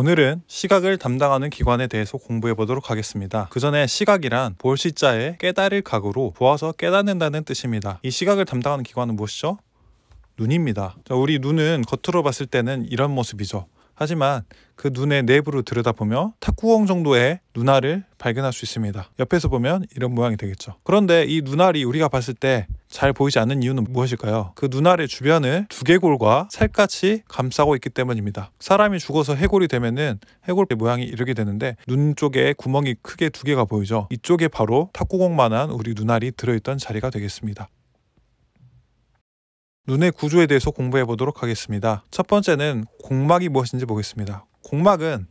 오늘은 시각을 담당하는 기관에 대해서 공부해 보도록 하겠습니다. 그 전에 시각이란 볼 시자에 깨달을 각으로 보아서 깨닫는다는 뜻입니다. 이 시각을 담당하는 기관은 무엇이죠? 눈입니다. 자, 우리 눈은 겉으로 봤을 때는 이런 모습이죠. 하지만 그 눈의 내부로 들여다보며 탁구공 정도의 눈알을 발견할 수 있습니다. 옆에서 보면 이런 모양이 되겠죠. 그런데 이 눈알이 우리가 봤을 때 잘 보이지 않는 이유는 무엇일까요? 그 눈알의 주변을 두개골과 살갗이 감싸고 있기 때문입니다. 사람이 죽어서 해골이 되면은 해골의 모양이 이렇게 되는데 눈 쪽에 구멍이 크게 두 개가 보이죠. 이쪽에 바로 탁구공만한 우리 눈알이 들어있던 자리가 되겠습니다. 눈의 구조에 대해서 공부해 보도록 하겠습니다. 첫 번째는 공막이 무엇인지 보겠습니다. 공막은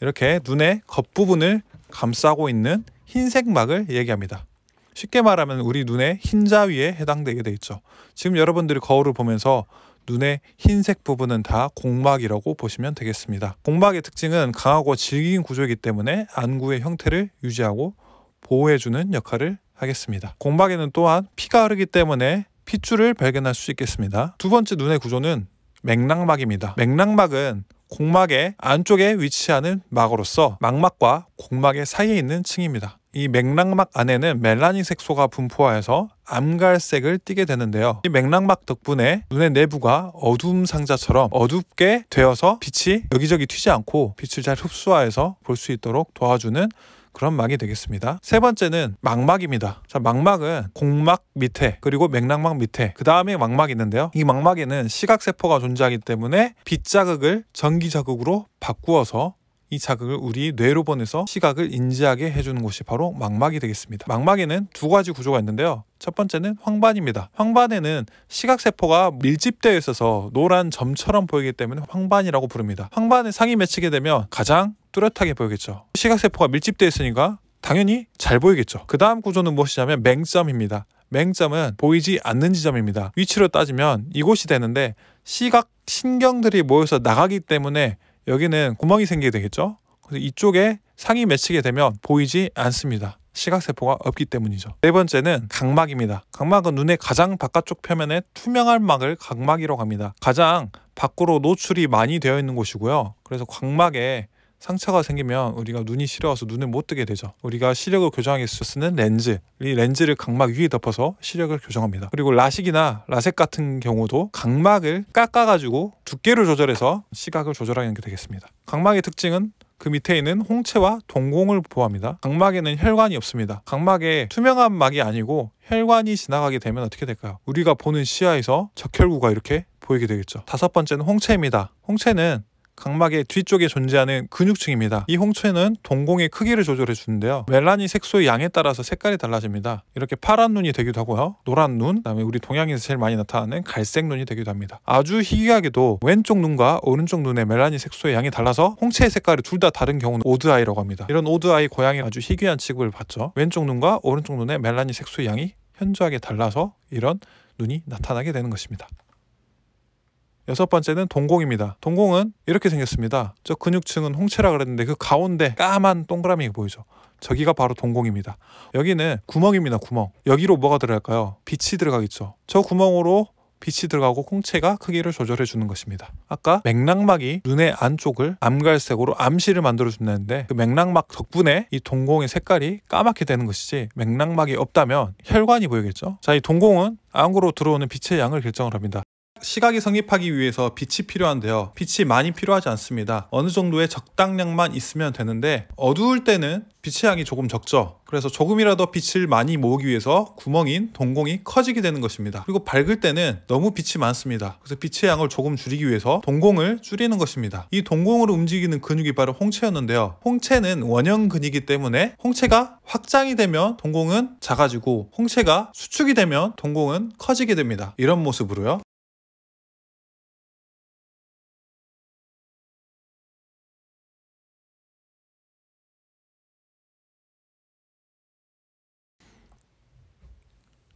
이렇게 눈의 겉부분을 감싸고 있는 흰색 막을 얘기합니다. 쉽게 말하면 우리 눈의 흰자 위에 해당되게 돼 있죠. 지금 여러분들이 거울을 보면서 눈의 흰색 부분은 다 공막이라고 보시면 되겠습니다. 공막의 특징은 강하고 질긴 구조이기 때문에 안구의 형태를 유지하고 보호해주는 역할을 하겠습니다. 공막에는 또한 피가 흐르기 때문에 핏줄을 발견할 수 있겠습니다. 두 번째 눈의 구조는 맥락막입니다. 맥락막은 공막의 안쪽에 위치하는 막으로서 망막과 공막의 사이에 있는 층입니다. 이 맥락막 안에는 멜라닌 색소가 분포하여서 암갈색을 띠게 되는데요. 이 맥락막 덕분에 눈의 내부가 어둠 상자처럼 어둡게 되어서 빛이 여기저기 튀지 않고 빛을 잘 흡수하여서 볼 수 있도록 도와주는 그런 막이 되겠습니다. 세 번째는 망막입니다. 자, 망막은 공막 밑에 그리고 맥락막 밑에 그 다음에 망막이 있는데요. 이 망막에는 시각세포가 존재하기 때문에 빛 자극을 전기 자극으로 바꾸어서 이 자극을 우리 뇌로 보내서 시각을 인지하게 해주는 곳이 바로 망막이 되겠습니다. 망막에는 두 가지 구조가 있는데요. 첫 번째는 황반입니다. 황반에는 시각세포가 밀집되어 있어서 노란 점처럼 보이기 때문에 황반이라고 부릅니다. 황반의 상이 맺히게 되면 가장 뚜렷하게 보이겠죠. 시각세포가 밀집되어 있으니까 당연히 잘 보이겠죠. 그 다음 구조는 무엇이냐면 맹점입니다. 맹점은 보이지 않는 지점입니다. 위치로 따지면 이곳이 되는데 시각 신경들이 모여서 나가기 때문에 여기는 구멍이 생기게 되겠죠. 그래서 이쪽에 상이 맺히게 되면 보이지 않습니다. 시각세포가 없기 때문이죠. 네 번째는 각막입니다. 각막은 눈의 가장 바깥쪽 표면에 투명한 막을 각막이라고 합니다. 가장 밖으로 노출이 많이 되어 있는 곳이고요. 그래서 각막에 상처가 생기면 우리가 눈이 시려워서 눈을 못 뜨게 되죠. 우리가 시력을 교정하기 위해 쓰는 렌즈, 이 렌즈를 각막 위에 덮어서 시력을 교정합니다. 그리고 라식이나 라섹 같은 경우도 각막을 깎아가지고 두께를 조절해서 시각을 조절하는 게 되겠습니다. 각막의 특징은 그 밑에 있는 홍채와 동공을 보호합니다. 각막에는 혈관이 없습니다. 각막에 투명한 막이 아니고 혈관이 지나가게 되면 어떻게 될까요? 우리가 보는 시야에서 적혈구가 이렇게 보이게 되겠죠. 다섯 번째는 홍채입니다. 홍채는 각막의 뒤쪽에 존재하는 근육층입니다. 이 홍채는 동공의 크기를 조절해 주는데요. 멜라닌 색소의 양에 따라서 색깔이 달라집니다. 이렇게 파란 눈이 되기도 하고요. 노란 눈, 그다음에 우리 동양에서 제일 많이 나타나는 갈색 눈이 되기도 합니다. 아주 희귀하게도 왼쪽 눈과 오른쪽 눈의 멜라닌 색소의 양이 달라서 홍채의 색깔이 둘 다 다른 경우는 오드아이라고 합니다. 이런 오드아이 고양이 아주 희귀한 취급을 받죠. 왼쪽 눈과 오른쪽 눈의 멜라닌 색소의 양이 현저하게 달라서 이런 눈이 나타나게 되는 것입니다. 여섯 번째는 동공입니다. 동공은 이렇게 생겼습니다. 저 근육층은 홍채라 그랬는데 그 가운데 까만 동그라미 보이죠? 저기가 바로 동공입니다. 여기는 구멍입니다. 구멍. 여기로 뭐가 들어갈까요? 빛이 들어가겠죠. 저 구멍으로 빛이 들어가고 홍채가 크기를 조절해 주는 것입니다. 아까 맥락막이 눈의 안쪽을 암갈색으로 암실을 만들어 준다는데 그 맥락막 덕분에 이 동공의 색깔이 까맣게 되는 것이지 맥락막이 없다면 혈관이 보이겠죠? 자, 이 동공은 안으로 들어오는 빛의 양을 결정을 합니다. 시각이 성립하기 위해서 빛이 필요한데요. 빛이 많이 필요하지 않습니다. 어느 정도의 적당량만 있으면 되는데 어두울 때는 빛의 양이 조금 적죠. 그래서 조금이라도 빛을 많이 모으기 위해서 구멍인 동공이 커지게 되는 것입니다. 그리고 밝을 때는 너무 빛이 많습니다. 그래서 빛의 양을 조금 줄이기 위해서 동공을 줄이는 것입니다. 이 동공으로 움직이는 근육이 바로 홍채였는데요. 홍채는 원형 근이기 때문에 홍채가 확장이 되면 동공은 작아지고 홍채가 수축이 되면 동공은 커지게 됩니다. 이런 모습으로요.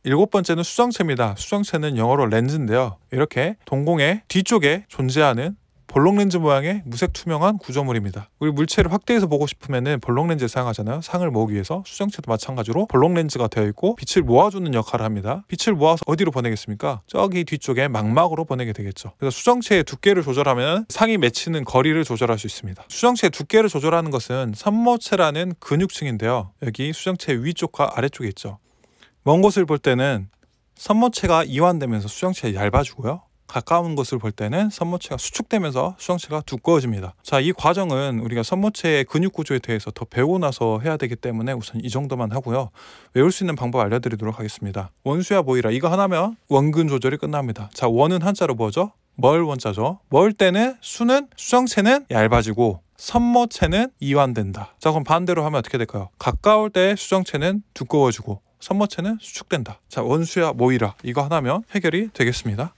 일곱 번째는 수정체입니다. 수정체는 영어로 렌즈인데요. 이렇게 동공의 뒤쪽에 존재하는 볼록렌즈 모양의 무색 투명한 구조물입니다. 우리 물체를 확대해서 보고 싶으면 볼록렌즈를 사용하잖아요. 상을 모으기 위해서 수정체도 마찬가지로 볼록렌즈가 되어 있고 빛을 모아주는 역할을 합니다. 빛을 모아서 어디로 보내겠습니까? 저기 뒤쪽에 망막으로 보내게 되겠죠. 그래서 수정체의 두께를 조절하면 상이 맺히는 거리를 조절할 수 있습니다. 수정체의 두께를 조절하는 것은 섬모체라는 근육층인데요. 여기 수정체 위쪽과 아래쪽에 있죠. 먼 곳을 볼 때는 선모체가 이완되면서 수정체가 얇아지고요. 가까운 곳을볼 때는 선모체가 수축되면서 수정체가 두꺼워집니다. 자, 이 과정은 우리가 선모체의 근육 구조에 대해서 더 배우고 나서 해야 되기 때문에 우선 이 정도만 하고요. 외울 수 있는 방법 알려드리도록 하겠습니다. 원수야 보이라 이거 하나면 원근 조절이 끝납니다. 자, 원은 한자로 뭐죠? 멀 원자죠. 멀 때는 수는 수정체는 얇아지고 선모체는 이완된다. 자, 그럼 반대로 하면 어떻게 될까요? 가까울 때 수정체는 두꺼워지고 선머체는 수축된다. 자, 원수야 모이라. 이거 하나면 해결이 되겠습니다.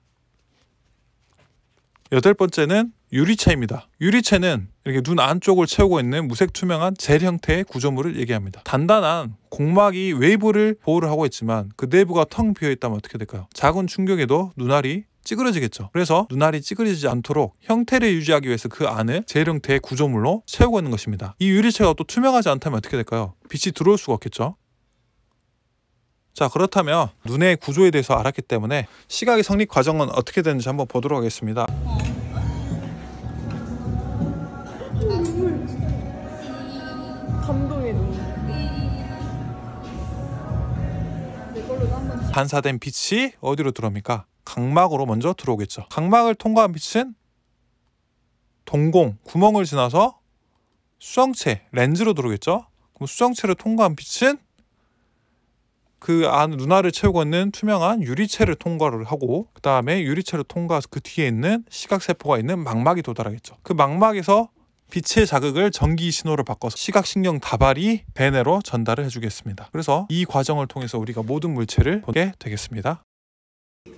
여덟 번째는 유리체입니다. 유리체는 이렇게 눈 안쪽을 채우고 있는 무색 투명한 젤 형태의 구조물을 얘기합니다. 단단한 공막이 외부를 보호를 하고 있지만 그 내부가 텅 비어 있다면 어떻게 될까요? 작은 충격에도 눈알이 찌그러지겠죠. 그래서 눈알이 찌그러지지 않도록 형태를 유지하기 위해서 그 안을 젤 형태의 구조물로 채우고 있는 것입니다. 이 유리체가 또 투명하지 않다면 어떻게 될까요? 빛이 들어올 수가 없겠죠. 자 그렇다면 눈의 구조에 대해서 알았기 때문에 시각의 성립 과정은 어떻게 되는지 한번 보도록 하겠습니다. 반사된 빛이 어디로 들어옵니까? 각막으로 먼저 들어오겠죠. 각막을 통과한 빛은 동공, 구멍을 지나서 수정체, 렌즈로 들어오겠죠. 그럼 수정체를 통과한 빛은 그안눈나를 채우고 있는 투명한 유리체를 통과를 하고 그 다음에 유리체를 통과해서 그 뒤에 있는 시각세포가 있는 망막이 도달하겠죠. 그 망막에서 빛의 자극을 전기 신호로 바꿔서 시각신경 다발이 배내로 전달을 해주겠습니다. 그래서 이 과정을 통해서 우리가 모든 물체를 보게 되겠습니다. o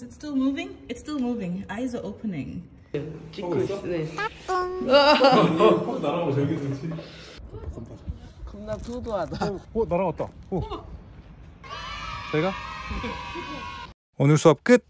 it's still moving. It's still moving. Eyes are opening. 찍고 있어? 나랑 저기 있지. 겁나 부부하다. 어 날아갔다. 어. 제가 오늘 수업 끝.